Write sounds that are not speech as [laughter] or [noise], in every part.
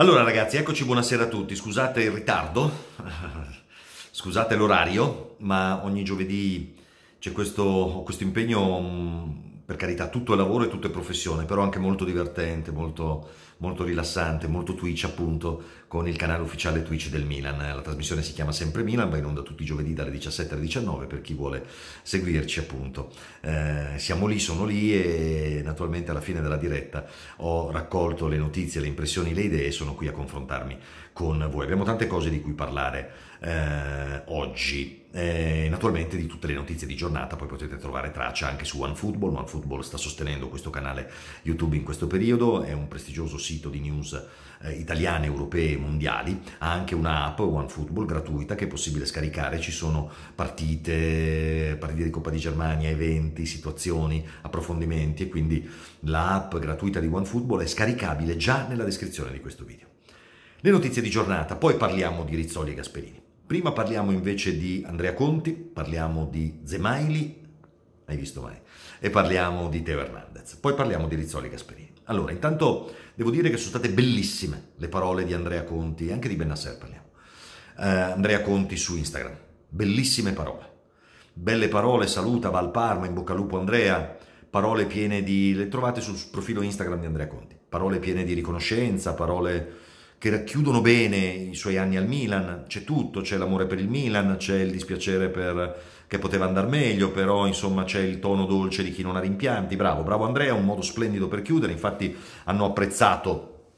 Allora ragazzi, eccoci, buonasera a tutti. Scusate il ritardo, [laughs] scusate l'orario, ma ogni giovedì c'è questo, questo impegno mm, per carità, tutto è lavoro e tutto è professione, però anche molto divertente, molto, molto, rilassante, molto Twitch appunto, con il canale ufficiale Twitch del Milan. La trasmissione si chiama sempre Milan, va in onda tutti i giovedì dalle 17 alle 19 per chi vuole seguirci appunto. Eh, siamo lì, sono lì e naturalmente alla fine della diretta ho raccolto le notizie, le impressioni, le idee e sono qui a confrontarmi con voi. Abbiamo tante cose di cui parlare eh, oggi. Eh, naturalmente di tutte le notizie di giornata poi potete trovare traccia anche su OneFootball. OneFootball sta sostenendo questo canale YouTube in questo periodo, è un prestigioso sito di news eh, italiane, europee e mondiali. Ha anche un'app OneFootball gratuita che è possibile scaricare. Ci sono partite, partite di Coppa di Germania, eventi, situazioni, approfondimenti e quindi l'app gratuita di OneFootball è scaricabile già nella descrizione di questo video. Le notizie di giornata, poi parliamo di Rizzoli e Gasperini. Prima parliamo invece di Andrea Conti, parliamo di Zemaili, hai visto mai, e parliamo di Teo Hernandez, poi parliamo di Rizzoli Gasperini. Allora, intanto devo dire che sono state bellissime le parole di Andrea Conti e anche di Benasser parliamo. Uh, Andrea Conti su Instagram, bellissime parole. Belle parole, saluta, Val Parma, in bocca al lupo Andrea, parole piene di... le trovate sul profilo Instagram di Andrea Conti, parole piene di riconoscenza, parole che racchiudono bene i suoi anni al Milan, c'è tutto, c'è l'amore per il Milan, c'è il dispiacere per, che poteva andare meglio, però insomma c'è il tono dolce di chi non ha rimpianti, bravo, bravo Andrea, un modo splendido per chiudere, infatti hanno apprezzato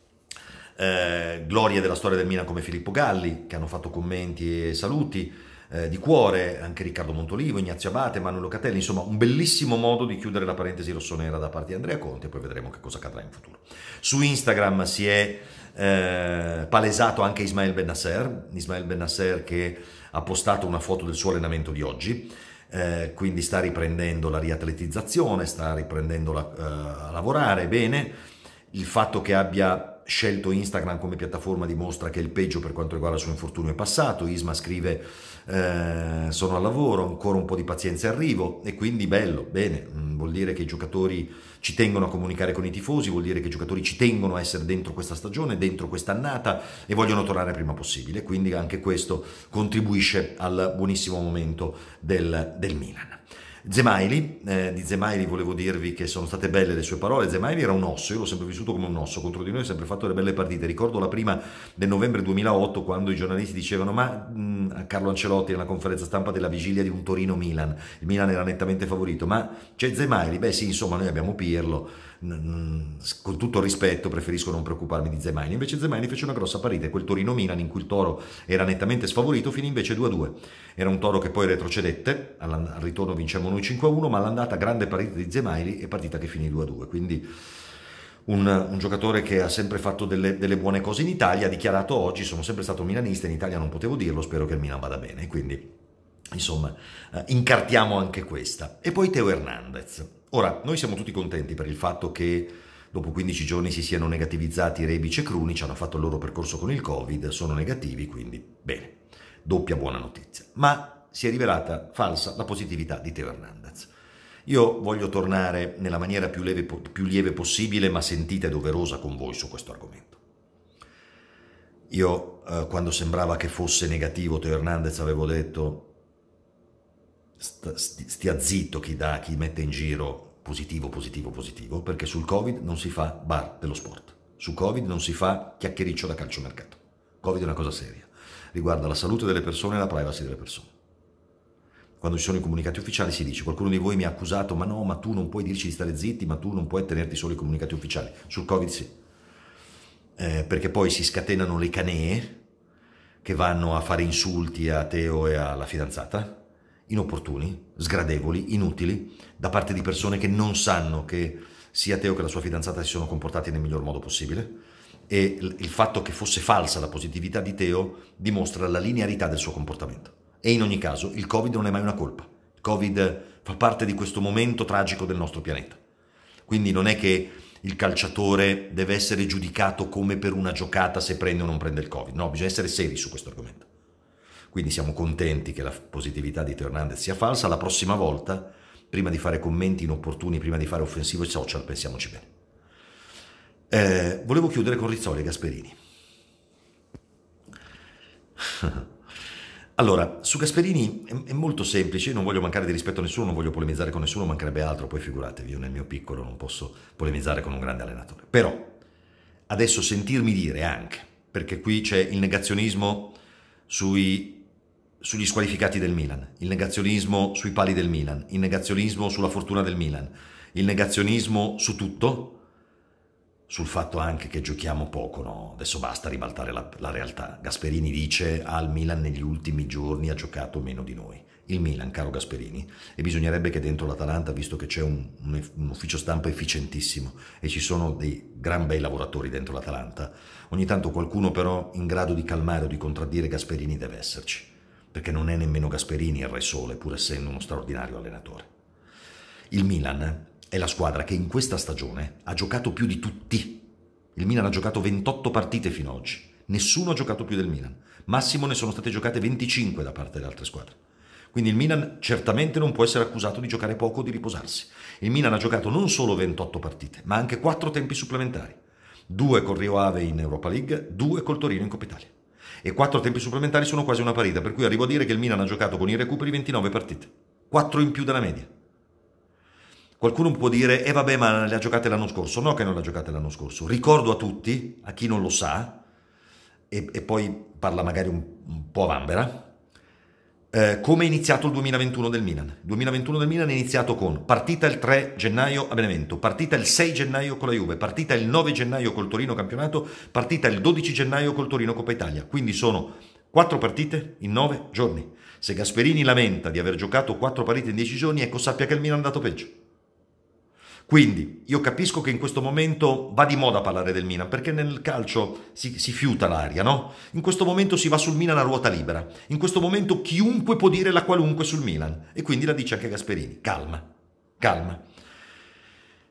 eh, glorie della storia del Milan come Filippo Galli, che hanno fatto commenti e saluti, eh, di cuore, anche Riccardo Montolivo, Ignazio Abate, Manuel Catelli, insomma un bellissimo modo di chiudere la parentesi rossonera da parte di Andrea Conti e poi vedremo che cosa accadrà in futuro. Su Instagram si è eh, palesato anche Ismail Benasser, Ismail Benasser che ha postato una foto del suo allenamento di oggi, eh, quindi sta riprendendo la riatletizzazione, sta riprendendo la, eh, a lavorare bene, il fatto che abbia scelto Instagram come piattaforma dimostra che il peggio per quanto riguarda il suo infortunio è passato. Isma scrive eh, sono al lavoro, ancora un po' di pazienza arrivo e quindi bello, bene, mm, vuol dire che i giocatori ci tengono a comunicare con i tifosi, vuol dire che i giocatori ci tengono a essere dentro questa stagione, dentro quest'annata e vogliono tornare prima possibile, quindi anche questo contribuisce al buonissimo momento del, del Milan. Zemaili, eh, di Zemaili volevo dirvi che sono state belle le sue parole, Zemaili era un osso, io l'ho sempre vissuto come un osso, contro di noi ho sempre fatto delle belle partite, ricordo la prima del novembre 2008 quando i giornalisti dicevano ma mh, mm, Carlo Ancelotti nella conferenza stampa della vigilia di un Torino-Milan, il Milan era nettamente favorito, ma c'è Zemaili, beh sì insomma noi abbiamo Pirlo, con tutto il rispetto preferisco non preoccuparmi di Zemaini. Invece Zemaini fece una grossa partita. quel Torino-Milan in cui il Toro era nettamente sfavorito, finì invece 2-2. Era un Toro che poi retrocedette, al ritorno vincemmo 1 5-1, ma l'andata grande partita di Zemaili e partita che finì 2-2. Quindi un, un, giocatore che ha sempre fatto delle, delle, buone cose in Italia, ha dichiarato oggi, sono sempre stato milanista, in Italia non potevo dirlo, spero che il Milan vada bene. Quindi, insomma, eh, incartiamo anche questa. E poi Teo Hernandez. Ora, noi siamo tutti contenti per il fatto che dopo 15 giorni si siano negativizzati Rebic e ci hanno fatto il loro percorso con il Covid, sono negativi, quindi bene, doppia buona notizia. Ma si è rivelata falsa la positività di Teo Hernandez. Io voglio tornare nella maniera più lieve, più lieve possibile, ma sentita e doverosa con voi su questo argomento. Io, eh, quando sembrava che fosse negativo Teo Hernandez, avevo detto stia zitto chi dà, chi mette in giro positivo, positivo, positivo, perché sul Covid non si fa bar dello sport. Su Covid non si fa chiacchiericcio da calciomercato. Covid è una cosa seria, riguarda la salute delle persone e la privacy delle persone quando ci sono i comunicati ufficiali si dice qualcuno di voi mi ha accusato ma no ma tu non puoi dirci di stare zitti ma tu non puoi tenerti solo i comunicati ufficiali sul covid sì eh, perché poi si scatenano le canee che vanno a fare insulti a Teo e alla fidanzata inopportuni sgradevoli inutili da parte di persone che non sanno che sia Teo che la sua fidanzata si sono comportati nel miglior modo possibile e il fatto che fosse falsa la positività di Teo dimostra la linearità del suo comportamento e in ogni caso il Covid non è mai una colpa. Il Covid fa parte di questo momento tragico del nostro pianeta. Quindi non è che il calciatore deve essere giudicato come per una giocata se prende o non prende il Covid. No, bisogna essere seri su questo argomento. Quindi siamo contenti che la positività di Teo Hernandez sia falsa. La prossima volta, prima di fare commenti inopportuni, prima di fare offensivo ai social, pensiamoci bene. Eh, volevo chiudere con Rizzoli e Gasperini. [laughs] Allora, su Gasperini è, è molto semplice, non voglio mancare di rispetto a nessuno, non voglio polemizzare con nessuno, mancherebbe altro, poi figuratevi, io nel mio piccolo non posso polemizzare con un grande allenatore. Però, adesso sentirmi dire anche, perché qui c'è il negazionismo sui, sugli squalificati del Milan, il negazionismo sui pali del Milan, il negazionismo sulla fortuna del Milan, il negazionismo su tutto, sul fatto anche che giochiamo poco, no? adesso basta ribaltare la, la realtà. Gasperini dice al ah, Milan negli ultimi giorni ha giocato meno di noi. Il Milan, caro Gasperini, e bisognerebbe che dentro l'Atalanta, visto che c'è un, un, un ufficio stampa efficientissimo e ci sono dei gran bei lavoratori dentro l'Atalanta, ogni tanto qualcuno però in grado di calmare o di contraddire Gasperini deve esserci, perché non è nemmeno Gasperini il Re Sole, pur essendo uno straordinario allenatore. Il Milan è la squadra che in questa stagione ha giocato più di tutti. Il Milan ha giocato 28 partite fino ad oggi. Nessuno ha giocato più del Milan. Massimo ne sono state giocate 25 da parte delle altre squadre. Quindi il Milan certamente non può essere accusato di giocare poco o di riposarsi. Il Milan ha giocato non solo 28 partite, ma anche 4 tempi supplementari. Due col Rio Ave in Europa League, due col Torino in Coppa Italia. E 4 tempi supplementari sono quasi una parita, per cui arrivo a dire che il Milan ha giocato con i recuperi 29 partite. 4 in più della media. Qualcuno può dire, e eh vabbè, ma le ha giocate l'anno scorso. No che non le ha giocate l'anno scorso. Ricordo a tutti, a chi non lo sa, e, e poi parla magari un, un po' a Vambera, eh, come è iniziato il 2021 del Milan. Il 2021 del Milan è iniziato con partita il 3 gennaio a Benevento, partita il 6 gennaio con la Juve, partita il 9 gennaio col Torino campionato, partita il 12 gennaio col Torino Coppa Italia. Quindi sono quattro partite in nove giorni. Se Gasperini lamenta di aver giocato quattro partite in dieci giorni, ecco sappia che il Milan è andato peggio. Quindi io capisco che in questo momento va di moda parlare del Milan, perché nel calcio si, si fiuta l'aria, no? In questo momento si va sul Milan a ruota libera, in questo momento chiunque può dire la qualunque sul Milan e quindi la dice anche Gasperini, calma, calma.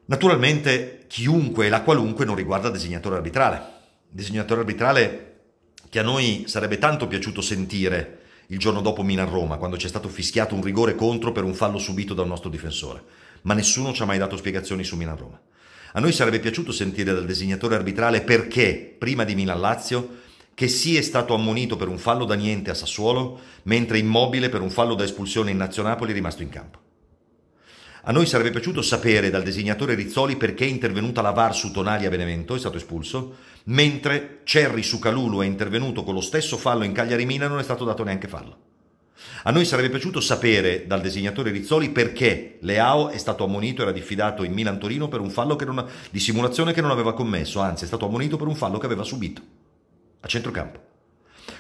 Naturalmente chiunque e la qualunque non riguarda il disegnatore arbitrale, il disegnatore arbitrale che a noi sarebbe tanto piaciuto sentire il giorno dopo Milan-Roma, quando ci è stato fischiato un rigore contro per un fallo subito da un nostro difensore ma nessuno ci ha mai dato spiegazioni su Milan-Roma. A noi sarebbe piaciuto sentire dal designatore arbitrale perché, prima di Milan-Lazio, che sì è stato ammonito per un fallo da niente a Sassuolo, mentre immobile per un fallo da espulsione in Nazionapoli è rimasto in campo. A noi sarebbe piaciuto sapere dal designatore Rizzoli perché è intervenuta la VAR su Tonali a Benevento, è stato espulso, mentre Cerri su Calulu è intervenuto con lo stesso fallo in Cagliari Milano non è stato dato neanche fallo. A noi sarebbe piaciuto sapere dal disegnatore Rizzoli perché Leao è stato ammonito, era diffidato in Milan-Torino per un fallo non, di simulazione che non aveva commesso, anzi è stato ammonito per un fallo che aveva subito a centrocampo.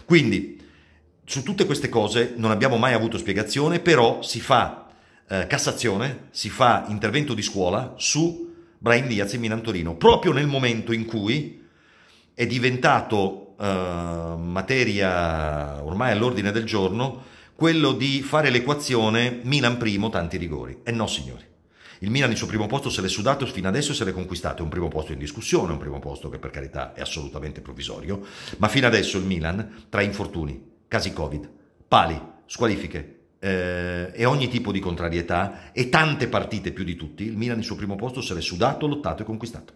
Quindi su tutte queste cose non abbiamo mai avuto spiegazione, però si fa eh, Cassazione, si fa intervento di scuola su Brian Diaz in Milan-Torino, proprio nel momento in cui è diventato eh, materia ormai all'ordine del giorno quello di fare l'equazione Milan primo, tanti rigori. E no, signori. Il Milan il suo primo posto se l'è sudato fino adesso se l'è conquistato, è un primo posto in discussione, un primo posto che per carità è assolutamente provvisorio, ma fino adesso il Milan tra infortuni, casi Covid, pali, squalifiche, eh, e ogni tipo di contrarietà e tante partite più di tutti, il Milan il suo primo posto se l'è sudato, lottato e conquistato.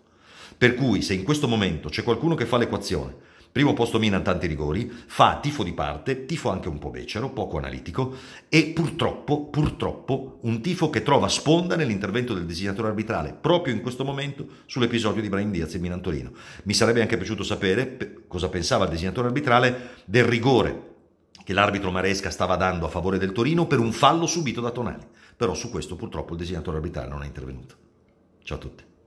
Per cui se in questo momento c'è qualcuno che fa l'equazione Primo posto Milan, tanti rigori, fa tifo di parte, tifo anche un po' becero, poco analitico e purtroppo, purtroppo, un tifo che trova sponda nell'intervento del disegnatore arbitrale proprio in questo momento sull'episodio di Brian Diaz e Milan Torino. Mi sarebbe anche piaciuto sapere cosa pensava il disegnatore arbitrale del rigore che l'arbitro Maresca stava dando a favore del Torino per un fallo subito da Tonali. Però su questo purtroppo il disegnatore arbitrale non è intervenuto. Ciao a tutti.